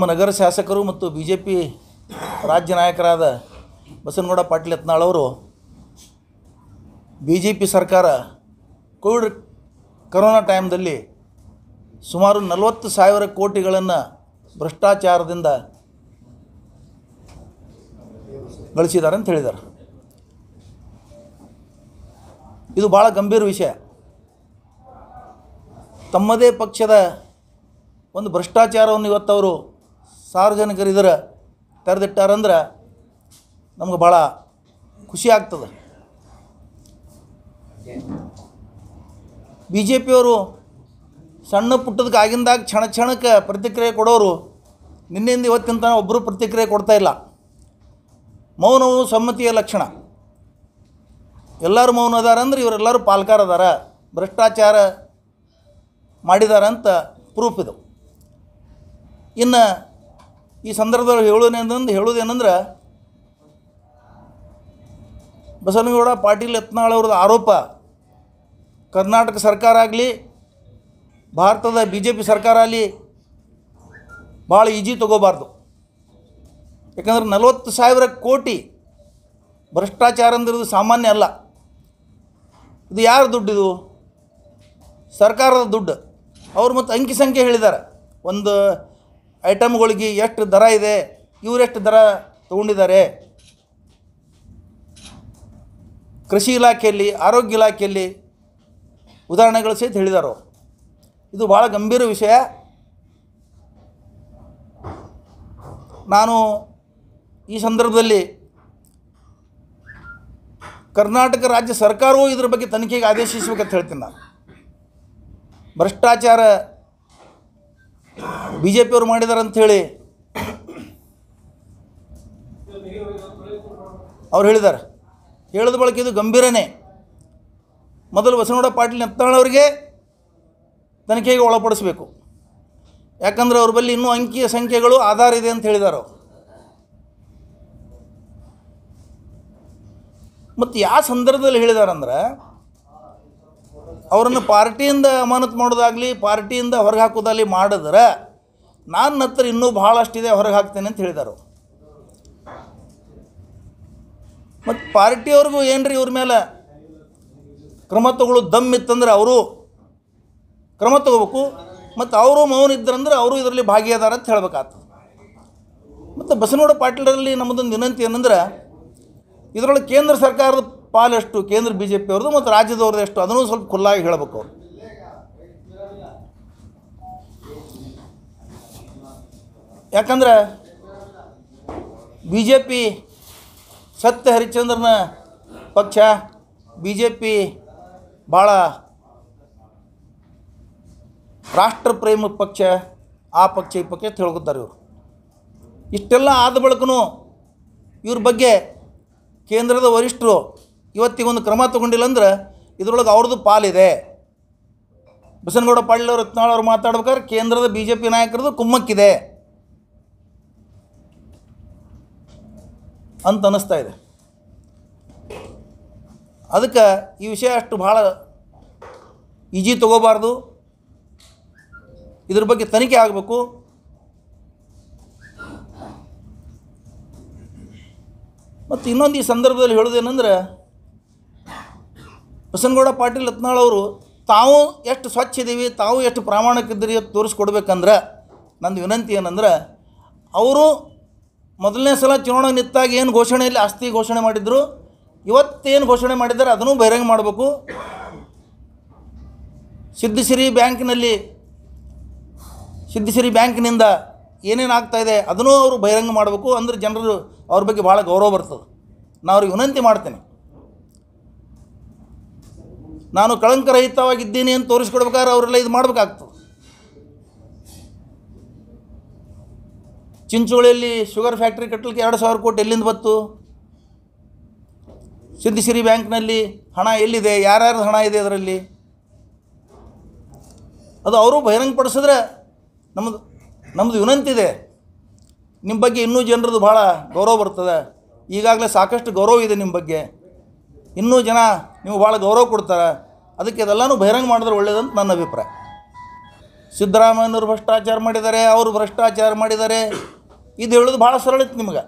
ನಮ್ಮ ನಗರ ಶಾಸಕರು ಮತ್ತು ಬಿ ಜೆ ಪಿ ರಾಜ್ಯ ನಾಯಕರಾದ ಬಸನಗೌಡ ಪಾಟೀಲ್ ಅವರು ಬಿ ಜೆ ಪಿ ಸರ್ಕಾರ ಕೋವಿಡ್ ಕರೋನಾ ಟೈಮ್ದಲ್ಲಿ ಸುಮಾರು ನಲವತ್ತು ಸಾವಿರ ಕೋಟಿಗಳನ್ನು ಭ್ರಷ್ಟಾಚಾರದಿಂದ ಗಳಿಸಿದ್ದಾರೆ ಅಂತ ಹೇಳಿದ್ದಾರೆ ಇದು ಭಾಳ ಗಂಭೀರ ವಿಷಯ ತಮ್ಮದೇ ಪಕ್ಷದ ಒಂದು ಭ್ರಷ್ಟಾಚಾರವನ್ನು ಇವತ್ತವರು ಸಾರ್ವಜನಿಕರಿದ್ರೆ ತೆರೆದಿಟ್ಟಾರಂದ್ರೆ ನಮ್ಗೆ ಭಾಳ ಖುಷಿ ಆಗ್ತದೆ ಬಿ ಜೆ ಪಿಯವರು ಸಣ್ಣ ಪುಟ್ಟದಕ್ಕೆ ಆಗಿಂದಾಗ ಕ್ಷಣ ಕ್ಷಣಕ್ಕೆ ಪ್ರತಿಕ್ರಿಯೆ ಕೊಡೋರು ನಿನ್ನೆಯಿಂದ ಇವತ್ತಿನ ತನಕ ಒಬ್ಬರು ಪ್ರತಿಕ್ರಿಯೆ ಕೊಡ್ತಾ ಇಲ್ಲ ಮೌನವು ಸಮ್ಮತಿಯ ಲಕ್ಷಣ ಎಲ್ಲರೂ ಮೌನ ಅಂದ್ರೆ ಇವರೆಲ್ಲರೂ ಪಾಲ್ಕಾರ ಅದಾರ ಭ್ರಷ್ಟಾಚಾರ ಮಾಡಿದಾರಂತ ಪ್ರೂಫ್ ಇದು ಇನ್ನು ಈ ಸಂದರ್ಭದಲ್ಲಿ ಹೇಳೋದೇನಂದ್ರೆ ಹೇಳೋದೇನೆಂದ್ರೆ ಬಸವನಗೌಡ ಪಾಟೀಲ್ ಯತ್ನಾಳ್ ಅವ್ರದ್ದು ಆರೋಪ ಕರ್ನಾಟಕ ಸರ್ಕಾರ ಆಗಲಿ ಭಾರತದ ಬಿ ಜೆ ಪಿ ಸರ್ಕಾರ ಆಗಲಿ ಭಾಳ ಈಜಿ ತಗೋಬಾರ್ದು ಯಾಕಂದ್ರೆ ನಲವತ್ತು ಸಾವಿರ ಕೋಟಿ ಭ್ರಷ್ಟಾಚಾರ ಅಂದಿರೋದು ಸಾಮಾನ್ಯ ಅಲ್ಲ ಇದು ಯಾರ ದುಡ್ಡಿದು ಸರ್ಕಾರದ ದುಡ್ಡು ಅವರು ಮತ್ತು ಅಂಕಿ ಸಂಖ್ಯೆ ಹೇಳಿದ್ದಾರೆ ಒಂದು ಐಟಮ್ಗಳಿಗೆ ಎಷ್ಟು ದರ ಇದೆ ಇವರೆಷ್ಟು ದರ ತಗೊಂಡಿದ್ದಾರೆ ಕೃಷಿ ಇಲಾಖೆಯಲ್ಲಿ ಆರೋಗ್ಯ ಇಲಾಖೆಯಲ್ಲಿ ಉದಾಹರಣೆಗಳು ಸಹಿತ ಹೇಳಿದರು ಇದು ಭಾಳ ಗಂಭೀರ ವಿಷಯ ನಾನು ಈ ಸಂದರ್ಭದಲ್ಲಿ ಕರ್ನಾಟಕ ರಾಜ್ಯ ಸರ್ಕಾರವೂ ಇದರ ಬಗ್ಗೆ ತನಿಖೆಗೆ ಆದೇಶಿಸಬೇಕಂತ ಹೇಳ್ತೀನಿ ನಾನು ಭ್ರಷ್ಟಾಚಾರ ಬಿ ಜೆ ಪಿಯವ್ರು ಮಾಡಿದ್ದಾರೆ ಹೇಳಿ ಅವ್ರು ಹೇಳಿದ್ದಾರೆ ಹೇಳಿದ ಬಳಿಕ ಇದು ಗಂಭೀರನೇ ಮೊದಲು ಬಸವನಗೌಡ ಪಾಟೀಲ್ ನೆತ್ತಾಳವರಿಗೆ ತನಿಖೆಗೆ ಒಳಪಡಿಸಬೇಕು ಯಾಕಂದರೆ ಅವ್ರ ಬಳಿ ಇನ್ನೂ ಅಂಕಿಯ ಸಂಖ್ಯೆಗಳು ಆಧಾರ ಇದೆ ಅಂತ ಹೇಳಿದಾರೋ ಮತ್ತು ಯಾವ ಸಂದರ್ಭದಲ್ಲಿ ಹೇಳಿದಾರಂದ್ರೆ ಅವರನ್ನು ಪಾರ್ಟಿಯಿಂದ ಅಮಾನತು ಮಾಡೋದಾಗಲಿ ಪಾರ್ಟಿಯಿಂದ ಹೊರಗೆ ಹಾಕೋದಾಗಲಿ ಮಾಡಿದ್ರೆ ನಾನು ಹತ್ರ ಇನ್ನೂ ಭಾಳಷ್ಟಿದೆ ಹೊರಗೆ ಹಾಕ್ತೇನೆ ಅಂತ ಹೇಳಿದರು ಮತ್ತು ಪಾರ್ಟಿಯವ್ರಿಗೂ ರೀ ಇವ್ರ ಮೇಲೆ ಕ್ರಮ ತಗೊಳ್ಳೋ ದಮ್ ಇತ್ತಂದ್ರೆ ಅವರು ಕ್ರಮ ತಗೋಬೇಕು ಮತ್ತು ಅವರು ಮೌನ ಇದ್ರಂದ್ರೆ ಅವರು ಇದರಲ್ಲಿ ಭಾಗಿಯಾದಾರ ಅಂತ ಹೇಳಬೇಕಾಗ್ತದೆ ಮತ್ತು ಬಸನಗೌಡ ಪಾಟೀಲರಲ್ಲಿ ನಮ್ಮದೊಂದು ವಿನಂತಿ ಏನಂದ್ರೆ ಇದರೊಳಗೆ ಕೇಂದ್ರ ಸರ್ಕಾರದ ಪಾಲೆಷ್ಟು ಕೇಂದ್ರ ಬಿ ಜೆ ಪಿ ಅವ್ರದ್ದು ಮತ್ತು ರಾಜ್ಯದವ್ರದ್ದು ಎಷ್ಟು ಅದನ್ನು ಸ್ವಲ್ಪ ಖುಲ್ಲಾಗಿ ಹೇಳಬೇಕು ಅವರು ಯಾಕಂದ್ರೆ ಬಿ ಜೆ ಪಿ ಸತ್ಯ ಹರಿಶ್ಚಂದ್ರನ ಪಕ್ಷ ಬಿ ಜೆ ಪಿ ಭಾಳ ರಾಷ್ಟ್ರ ಪ್ರೇಮ ಪಕ್ಷ ಆ ಪಕ್ಷ ಈ ಪಕ್ಷ ತಿಳ್ಕೊತಾರೆ ಇವರು ಇಷ್ಟೆಲ್ಲ ಆದ ಬಳಿಕನೂ ಇವ್ರ ಬಗ್ಗೆ ಕೇಂದ್ರದ ವರಿಷ್ಠರು ಇವತ್ತಿಗೊಂದು ಕ್ರಮ ತೊಗೊಂಡಿಲ್ಲ ಅಂದ್ರೆ ಇದರೊಳಗೆ ಅವ್ರದ್ದು ಪಾಲಿದೆ ಬಸನಗೌಡ ಪಾಳ್ಯವ್ರು ರತ್ನಾಳ್ ಅವರು ಮಾತಾಡ್ಬೇಕಾದ್ರೆ ಕೇಂದ್ರದ ಬಿ ಜೆ ಪಿ ನಾಯಕರದು ಕುಮ್ಮಕ್ಕಿದೆ ಅಂತ ಅನ್ನಿಸ್ತಾ ಇದೆ ಅದಕ್ಕೆ ಈ ವಿಷಯ ಅಷ್ಟು ಭಾಳ ಈಜಿ ತಗೋಬಾರ್ದು ಇದ್ರ ಬಗ್ಗೆ ತನಿಖೆ ಆಗಬೇಕು ಮತ್ತು ಇನ್ನೊಂದು ಈ ಸಂದರ್ಭದಲ್ಲಿ ಹೇಳೋದೇನೆಂದ್ರೆ ಬಸನಗೌಡ ಪಾಟೀಲ್ ಯತ್ನಾಳ್ ಅವರು ತಾವು ಎಷ್ಟು ಸ್ವಚ್ಛ ಇದ್ದೀವಿ ತಾವು ಎಷ್ಟು ಪ್ರಾಮಾಣಿಕಿದ್ದೀರಿ ಅಂತ ತೋರಿಸ್ಕೊಡ್ಬೇಕಂದ್ರೆ ನಂದು ವಿನಂತಿ ಏನಂದ್ರೆ ಅವರು ಮೊದಲನೇ ಸಲ ಚುನಾವಣೆ ನಿಂತಾಗ ಏನು ಘೋಷಣೆಯಲ್ಲಿ ಆಸ್ತಿ ಘೋಷಣೆ ಮಾಡಿದ್ರು ಇವತ್ತೇನು ಘೋಷಣೆ ಮಾಡಿದ್ದಾರೆ ಅದನ್ನು ಬಹಿರಂಗ ಮಾಡಬೇಕು ಸಿದ್ದಸಿರಿ ಬ್ಯಾಂಕಿನಲ್ಲಿ ಸಿದ್ದಸಿರಿ ಬ್ಯಾಂಕಿನಿಂದ ಏನೇನು ಇದೆ ಅದನ್ನು ಅವರು ಬಹಿರಂಗ ಮಾಡಬೇಕು ಅಂದ್ರೆ ಜನರು ಅವ್ರ ಬಗ್ಗೆ ಭಾಳ ಗೌರವ ಬರ್ತದೆ ನಾನು ಅವ್ರಿಗೆ ವಿನಂತಿ ಮಾಡ್ತೇನೆ ನಾನು ಕಳಂಕರಹಿತವಾಗಿದ್ದೀನಿ ಅಂತ ತೋರಿಸ್ಕೊಡ್ಬೇಕಾದ್ರೆ ಅವರೆಲ್ಲ ಇದು ಮಾಡಬೇಕಾಗ್ತದೆ ಚಿಂಚೋಳಿಯಲ್ಲಿ ಶುಗರ್ ಫ್ಯಾಕ್ಟ್ರಿ ಕಟ್ಟಲಿಕ್ಕೆ ಎರಡು ಸಾವಿರ ಕೋಟಿ ಎಲ್ಲಿಂದ ಬತ್ತು ಸಿದ್ಧಿಸಿರಿ ಬ್ಯಾಂಕ್ನಲ್ಲಿ ಹಣ ಎಲ್ಲಿದೆ ಯಾರ್ಯಾರ್ದು ಹಣ ಇದೆ ಅದರಲ್ಲಿ ಅದು ಅವರು ಬಹಿರಂಗಪಡಿಸಿದ್ರೆ ನಮ್ಮದು ನಮ್ಮದು ವಿನಂತಿದೆ ನಿಮ್ಮ ಬಗ್ಗೆ ಇನ್ನೂ ಜನರದ್ದು ಭಾಳ ಗೌರವ ಬರ್ತದೆ ಈಗಾಗಲೇ ಸಾಕಷ್ಟು ಗೌರವ ಇದೆ ನಿಮ್ಮ ಬಗ್ಗೆ ಇನ್ನೂ ಜನ ನೀವು ಭಾಳ ಗೌರವ ಕೊಡ್ತಾರೆ ಅದಕ್ಕೆ ಇದೆಲ್ಲನೂ ಬಹಿರಂಗ ಮಾಡಿದ್ರೆ ಒಳ್ಳೆಯದಂತ ನನ್ನ ಅಭಿಪ್ರಾಯ ಸಿದ್ದರಾಮಯ್ಯನವರು ಭ್ರಷ್ಟಾಚಾರ ಮಾಡಿದ್ದಾರೆ ಅವರು ಭ್ರಷ್ಟಾಚಾರ ಮಾಡಿದ್ದಾರೆ ಇದು ಹೇಳೋದು ಭಾಳ ಸರಳ ಇತ್ತು ನಿಮಗೆ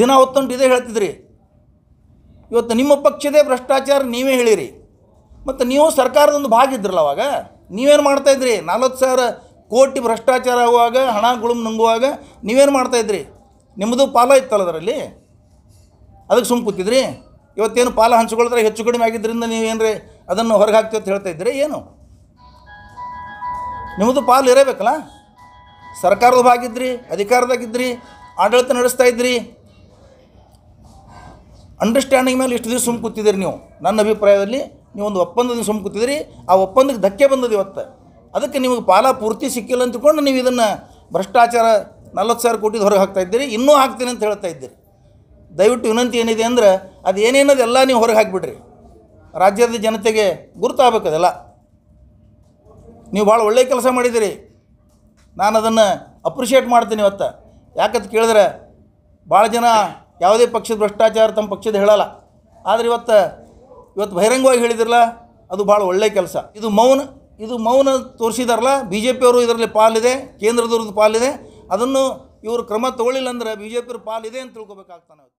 ದಿನ ಹೊತ್ತೊಂಟು ಇದೇ ಹೇಳ್ತಿದ್ರಿ ಇವತ್ತು ನಿಮ್ಮ ಪಕ್ಷದೇ ಭ್ರಷ್ಟಾಚಾರ ನೀವೇ ಹೇಳಿರಿ ಮತ್ತು ನೀವು ಸರ್ಕಾರದೊಂದು ಭಾಗ ಇದ್ರಲ್ಲ ಅವಾಗ ನೀವೇನು ಮಾಡ್ತಾಯಿದ್ರಿ ನಲ್ವತ್ತು ಸಾವಿರ ಕೋಟಿ ಭ್ರಷ್ಟಾಚಾರ ಆಗುವಾಗ ಹಣ ಗುಳುಮ್ ನುಂಗುವಾಗ ನೀವೇನು ಮಾಡ್ತಾಯಿದ್ರಿ ನಿಮ್ಮದು ಪಾಲ ಇತ್ತಲ್ಲ ಅದರಲ್ಲಿ ಅದಕ್ಕೆ ಸುಮ್ಮ ಕೂತಿದ್ರಿ ಇವತ್ತೇನು ಪಾಲ ಹಂಚ್ಕೊಳ್ತಾರೆ ಹೆಚ್ಚು ಕಡಿಮೆ ಆಗಿದ್ದರಿಂದ ನೀವೇನ್ರಿ ಅದನ್ನು ಹೊರಗೆ ಹಾಕ್ತೀವಿ ಅಂತ ಹೇಳ್ತಾ ಇದ್ದೀರಿ ಏನು ನಿಮ್ಮದು ಪಾಲು ಇರಬೇಕಲ್ಲ ಸರ್ಕಾರದ ಭಾಗಿದ್ರಿ ಅಧಿಕಾರದಾಗಿದ್ದಿರಿ ಆಡಳಿತ ನಡೆಸ್ತಾ ಇದ್ರಿ ಅಂಡರ್ಸ್ಟ್ಯಾಂಡಿಂಗ್ ಮೇಲೆ ಇಷ್ಟು ದಿವಸ ಸುಮ್ಮ ಕೂತಿದ್ದೀರಿ ನೀವು ನನ್ನ ಅಭಿಪ್ರಾಯದಲ್ಲಿ ನೀವು ಒಂದು ಒಪ್ಪಂದದಿಂದ ಸುಮ್ಮ ಕೂತಿದ್ದೀರಿ ಆ ಒಪ್ಪಂದಕ್ಕೆ ಧಕ್ಕೆ ಬಂದದ ಇವತ್ತು ಅದಕ್ಕೆ ನಿಮಗೆ ಪಾಲ ಪೂರ್ತಿ ಸಿಕ್ಕಿಲ್ಲ ಅಂತಕೊಂಡು ನೀವು ಇದನ್ನು ಭ್ರಷ್ಟಾಚಾರ ನಲ್ವತ್ತು ಸಾವಿರ ಕೋಟಿದು ಹೊರಗೆ ಹಾಕ್ತಾ ಇದ್ದೀರಿ ಇನ್ನೂ ಹಾಕ್ತೀನಿ ಅಂತ ಹೇಳ್ತಾ ಇದ್ದೀರಿ ದಯವಿಟ್ಟು ವಿನಂತಿ ಏನಿದೆ ಅಂದರೆ ಅದು ಎಲ್ಲ ನೀವು ಹೊರಗೆ ಹಾಕಿಬಿಡ್ರಿ ರಾಜ್ಯದ ಜನತೆಗೆ ಗುರುತಾಗಬೇಕದೆಲ್ಲ ನೀವು ಭಾಳ ಒಳ್ಳೆಯ ಕೆಲಸ ಮಾಡಿದಿರಿ ನಾನು ಅದನ್ನು ಅಪ್ರಿಷಿಯೇಟ್ ಮಾಡ್ತೀನಿ ಇವತ್ತು ಯಾಕಂತ ಕೇಳಿದ್ರೆ ಭಾಳ ಜನ ಯಾವುದೇ ಪಕ್ಷದ ಭ್ರಷ್ಟಾಚಾರ ತಮ್ಮ ಪಕ್ಷದ ಹೇಳಲ್ಲ ಆದರೆ ಇವತ್ತು ಇವತ್ತು ಬಹಿರಂಗವಾಗಿ ಹೇಳಿದಿರಲ್ಲ ಅದು ಭಾಳ ಒಳ್ಳೆಯ ಕೆಲಸ ಇದು ಮೌನ ಇದು ಮೌನ ತೋರಿಸಿದಾರಲ್ಲ ಬಿ ಜೆ ಪಿಯವರು ಇದರಲ್ಲಿ ಪಾಲಿದೆ ಕೇಂದ್ರದವ್ರದ್ದು ಪಾಲಿದೆ ಅದನ್ನು ಇವರು ಕ್ರಮ ತಗೊಳ್ಳಿಲ್ಲ ಅಂದರೆ ಬಿ ಜೆ ಪಿಯವ್ರ ಪಾಲಿದೆ ಅಂತ ತಿಳ್ಕೊಬೇಕಾಗ್ತಾನೆ